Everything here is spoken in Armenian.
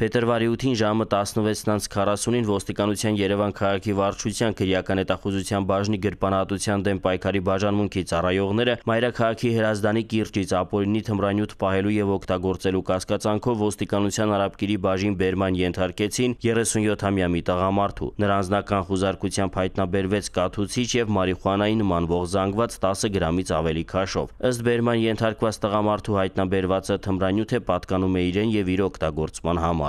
Փետրվարի 8-ին ժամը 16:40-ին ոստիկանության Երևան քաղաքի վարչության քրեական հետախուզության բաժնի գրպանահատության դեմ պայքարի բաժանմունքի ծառայողները Մայրաքաղաքի հրազդանի կիրճից ապօրինի թմրանյութ պահելու եւ օգտագործելու կասկածանքով ոստիկանության արաբկիրի բաժին բերման ենթարկեցին 37-ամյա մի տղամարդու։ Նրան անձնական խուզարկությամբ հայտնաբերվեց կաթուցիչ եւ մարիխուանայի նմանվող զանգված 10 գրամից ավելի քաշով։ Ըստ բերման ենթարկված տղամարդու հայտնաբերվածը թմրանյութ է պատկանում է իրեն եւ իր օգտագործման համար